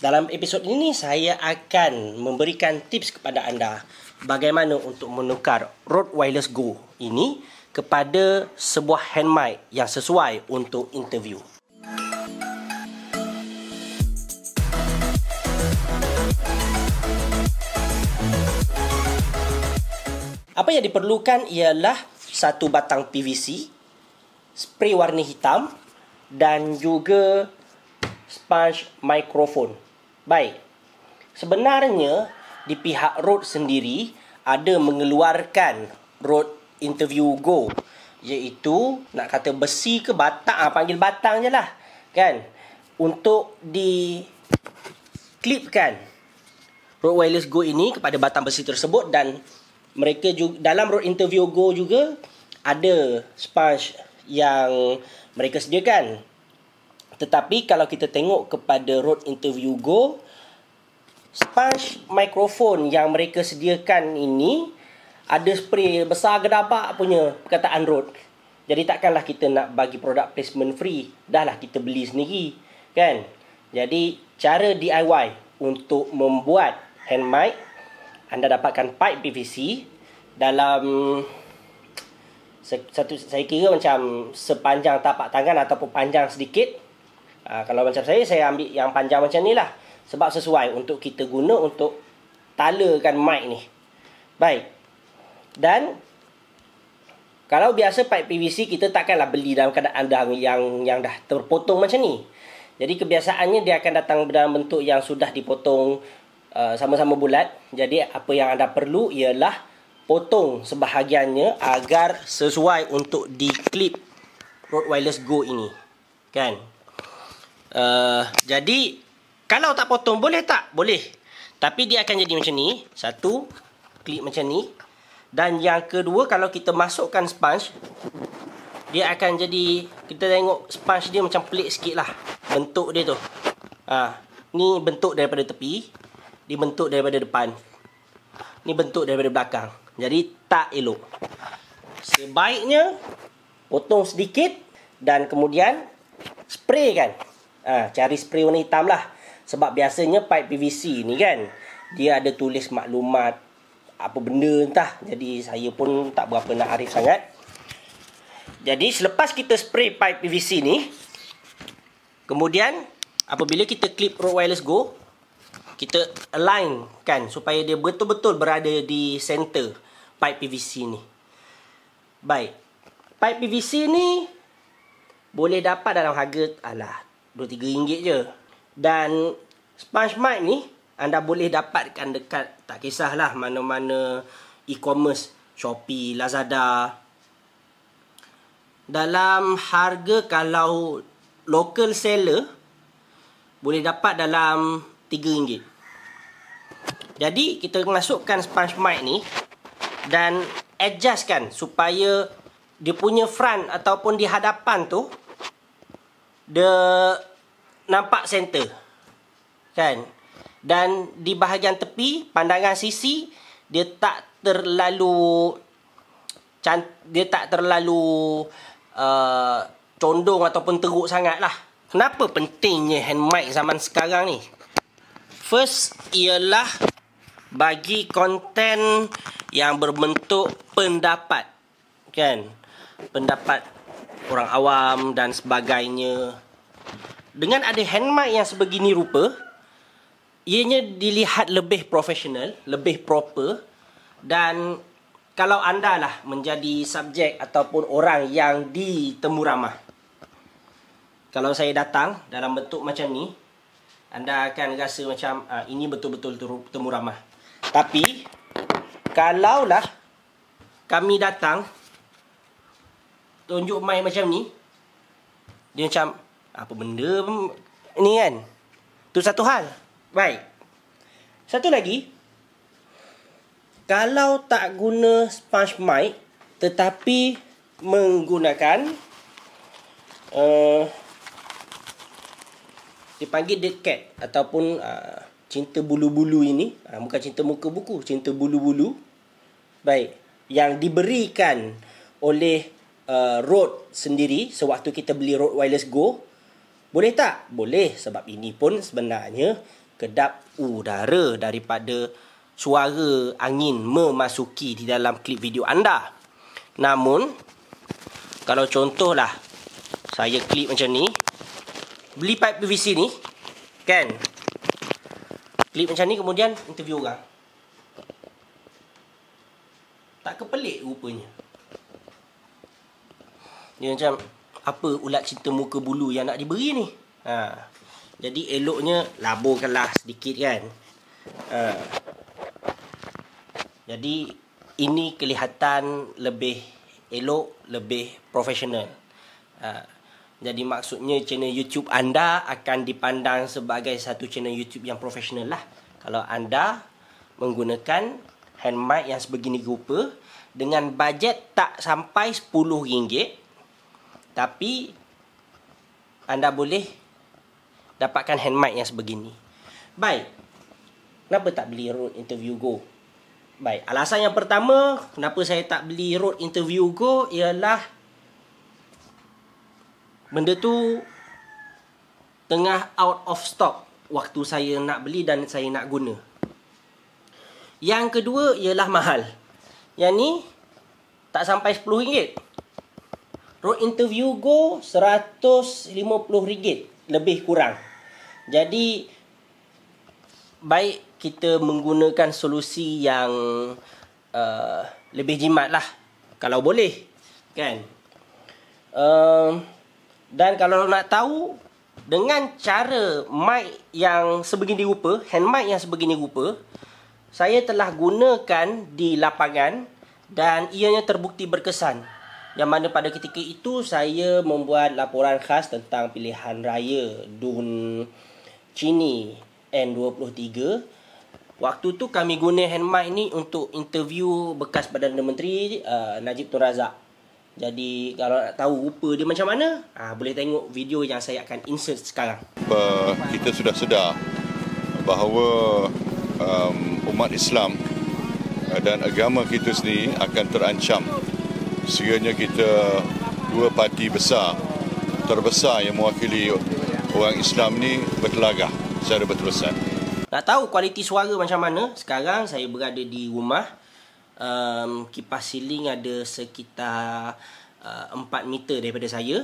Dalam episod ini saya akan memberikan tips kepada anda bagaimana untuk menukar Rode Wireless Go ini kepada sebuah hand mic yang sesuai untuk interview. Apa yang diperlukan ialah satu batang PVC, spray warna hitam dan juga sponge microphone. Baik. Sebenarnya di pihak Road sendiri ada mengeluarkan Road Interview Go iaitu nak kata besi ke batang ah panggil batang je lah kan untuk di klipkan Road Wireless Go ini kepada batang besi tersebut dan mereka juga dalam Road Interview Go juga ada sponge yang mereka sediakan tetapi kalau kita tengok kepada road interview go sponge microphone yang mereka sediakan ini ada spray besar gedabak punya perkataan road jadi takkanlah kita nak bagi produk placement free dahlah kita beli sendiri kan jadi cara DIY untuk membuat hand mic anda dapatkan pipe PVC dalam satu saya kira macam sepanjang tapak tangan ataupun panjang sedikit Ha, kalau macam saya, saya ambil yang panjang macam ni lah. Sebab sesuai untuk kita guna untuk talakan mic ni. Baik. Dan, kalau biasa pipe PVC, kita takkanlah beli dalam keadaan yang, yang, yang dah terpotong macam ni. Jadi, kebiasaannya dia akan datang dalam bentuk yang sudah dipotong uh, sama-sama bulat. Jadi, apa yang anda perlu ialah potong sebahagiannya agar sesuai untuk di-clip Rode Wireless Go ini. Kan? Uh, jadi, kalau tak potong, boleh tak? Boleh. Tapi dia akan jadi macam ni. Satu, klik macam ni. Dan yang kedua, kalau kita masukkan sponge, dia akan jadi, kita tengok sponge dia macam pelik sikit lah. Bentuk dia tu. Uh, ni bentuk daripada tepi. Ni bentuk daripada depan. Ni bentuk daripada belakang. Jadi, tak elok. Sebaiknya, potong sedikit. Dan kemudian, spray kan ha, cari spray warna hitam lah sebab biasanya pipe PVC ni kan dia ada tulis maklumat apa benda entah jadi saya pun tak berapa nak arif sangat jadi selepas kita spray pipe PVC ni kemudian apabila kita clip road wireless go kita align kan supaya dia betul-betul berada di center pipe PVC ni baik pipe PVC ni boleh dapat dalam harga alah rm ringgit je. Dan sponge mic ni anda boleh dapatkan dekat tak kisahlah mana-mana e-commerce Shopee, Lazada. Dalam harga kalau local seller boleh dapat dalam rm ringgit. Jadi kita masukkan sponge mic ni dan adjustkan supaya dia punya front ataupun di hadapan tu dia nampak center. Kan? Dan di bahagian tepi, pandangan sisi, dia tak terlalu cant- dia tak terlalu uh, condong ataupun teruk sangat lah. Kenapa pentingnya hand mic zaman sekarang ni? First ialah bagi konten yang berbentuk pendapat. Kan? Pendapat orang awam dan sebagainya. Dengan ada hand mic yang sebegini rupa, ianya dilihat lebih profesional, lebih proper dan kalau anda lah menjadi subjek ataupun orang yang ditemu ramah. Kalau saya datang dalam bentuk macam ni, anda akan rasa macam uh, ini betul-betul temu ramah. Tapi, kalaulah kami datang tunjuk mic macam ni Dia macam Apa benda Ni kan Tu satu hal Baik Satu lagi Kalau tak guna sponge mic Tetapi Menggunakan uh, eh, Dia panggil the cat Ataupun uh, Cinta bulu-bulu ini uh, Bukan cinta muka buku Cinta bulu-bulu Baik Yang diberikan Oleh uh, Rode sendiri sewaktu kita beli Road Wireless Go boleh tak? Boleh sebab ini pun sebenarnya kedap udara daripada suara angin memasuki di dalam klip video anda. Namun kalau contohlah saya klip macam ni beli pipe PVC ni kan klip macam ni kemudian interview orang tak kepelik rupanya dia macam apa ulat cinta muka bulu yang nak diberi ni. Ha. Jadi eloknya laburkanlah sedikit kan. Ha. Jadi ini kelihatan lebih elok, lebih profesional. Ha. Jadi maksudnya channel YouTube anda akan dipandang sebagai satu channel YouTube yang profesional lah. Kalau anda menggunakan hand mic yang sebegini rupa dengan bajet tak sampai RM10 tapi anda boleh dapatkan hand mic yang sebegini. Baik. Kenapa tak beli Rode Interview Go? Baik, alasan yang pertama kenapa saya tak beli Rode Interview Go ialah benda tu tengah out of stock waktu saya nak beli dan saya nak guna. Yang kedua ialah mahal. Yang ni tak sampai RM10. Road interview go RM150 lebih kurang. Jadi baik kita menggunakan solusi yang uh, lebih jimat lah kalau boleh kan. Uh, dan kalau nak tahu dengan cara mic yang sebegini rupa, hand mic yang sebegini rupa, saya telah gunakan di lapangan dan ianya terbukti berkesan yang mana pada ketika itu saya membuat laporan khas tentang pilihan raya DUN Cini N23. Waktu tu kami guna hand mic ni untuk interview bekas Perdana Menteri uh, Najib Tun Razak. Jadi kalau nak tahu rupa dia macam mana, uh, boleh tengok video yang saya akan insert sekarang. Uh, kita sudah sedar bahawa um, umat Islam uh, dan agama kita sendiri akan terancam sekiranya kita dua parti besar terbesar yang mewakili orang Islam ni berkelagah secara berterusan. Nak tahu kualiti suara macam mana? Sekarang saya berada di rumah. Um, kipas siling ada sekitar uh, eh, 4 meter daripada saya.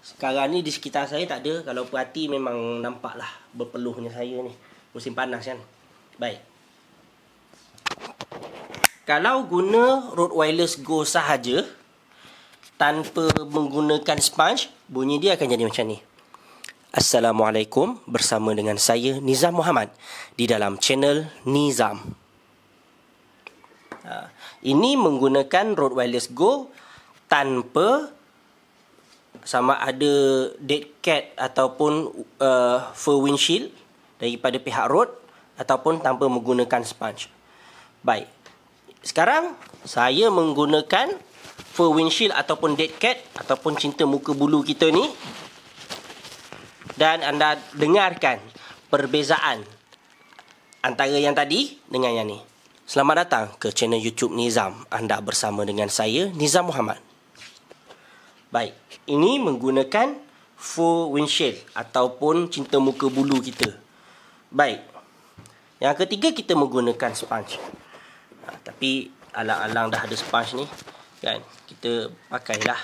Sekarang ni di sekitar saya tak ada. Kalau perhati memang nampaklah berpeluhnya saya ni. Musim panas kan? Baik. Kalau guna road Wireless Go sahaja tanpa menggunakan sponge, bunyi dia akan jadi macam ni. Assalamualaikum bersama dengan saya Nizam Muhammad di dalam channel Nizam. Ha, ini menggunakan road Wireless Go tanpa sama ada dead cat ataupun uh, fur windshield daripada pihak road ataupun tanpa menggunakan sponge. Baik, sekarang saya menggunakan fur windshield ataupun dead cat ataupun cinta muka bulu kita ni dan anda dengarkan perbezaan antara yang tadi dengan yang ni. Selamat datang ke channel YouTube Nizam. Anda bersama dengan saya Nizam Muhammad. Baik, ini menggunakan full windshield ataupun cinta muka bulu kita. Baik. Yang ketiga kita menggunakan sponge ha, Tapi alang-alang dah ada sponge ni kan Kita pakailah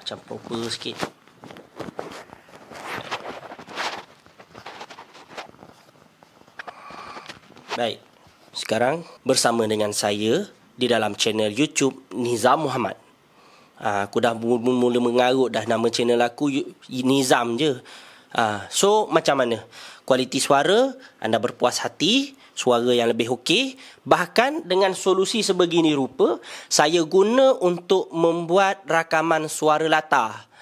Macam proper sikit Baik, sekarang bersama dengan saya di dalam channel YouTube Nizam Muhammad. Ah, aku dah mula mengarut dah nama channel aku Nizam je. Uh, so macam mana? Kualiti suara anda berpuas hati, suara yang lebih okey, bahkan dengan solusi sebegini rupa, saya guna untuk membuat rakaman suara latar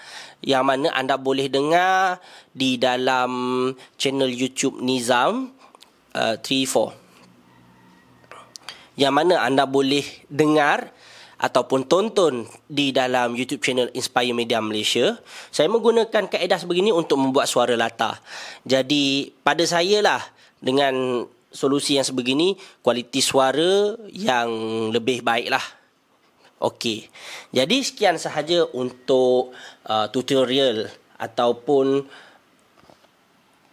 yang mana anda boleh dengar di dalam channel YouTube Nizam uh, ah, 34. Yang mana anda boleh dengar ataupun tonton di dalam YouTube channel Inspire Media Malaysia, saya menggunakan kaedah sebegini untuk membuat suara latar. Jadi, pada saya lah dengan solusi yang sebegini, kualiti suara yang lebih baik lah. Okey. Jadi, sekian sahaja untuk uh, tutorial ataupun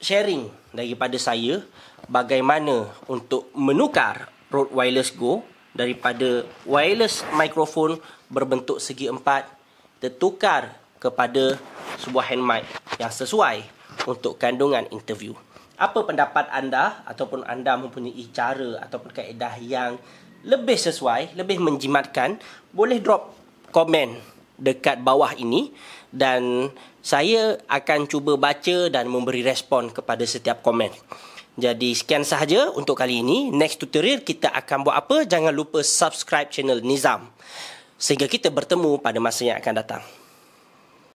sharing daripada saya bagaimana untuk menukar Rode Wireless Go daripada wireless microphone berbentuk segi empat tertukar kepada sebuah hand mic yang sesuai untuk kandungan interview. Apa pendapat anda ataupun anda mempunyai cara ataupun kaedah yang lebih sesuai, lebih menjimatkan, boleh drop komen dekat bawah ini dan saya akan cuba baca dan memberi respon kepada setiap komen. Jadi sekian sahaja untuk kali ini. Next tutorial kita akan buat apa? Jangan lupa subscribe channel Nizam. Sehingga kita bertemu pada masa yang akan datang.